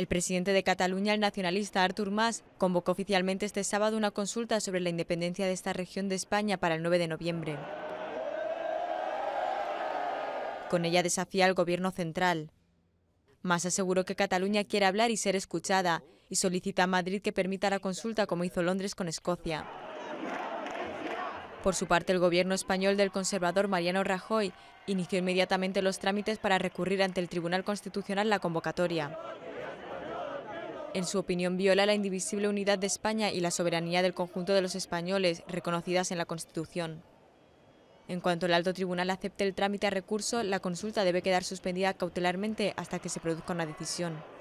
El presidente de Cataluña, el nacionalista Artur Mas, convocó oficialmente este sábado una consulta sobre la independencia de esta región de España para el 9 de noviembre. Con ella desafía al gobierno central. Mas aseguró que Cataluña quiere hablar y ser escuchada y solicita a Madrid que permita la consulta como hizo Londres con Escocia. Por su parte, el gobierno español del conservador Mariano Rajoy inició inmediatamente los trámites para recurrir ante el Tribunal Constitucional la convocatoria. En su opinión, viola la indivisible unidad de España y la soberanía del conjunto de los españoles, reconocidas en la Constitución. En cuanto el alto tribunal acepte el trámite a recurso, la consulta debe quedar suspendida cautelarmente hasta que se produzca una decisión.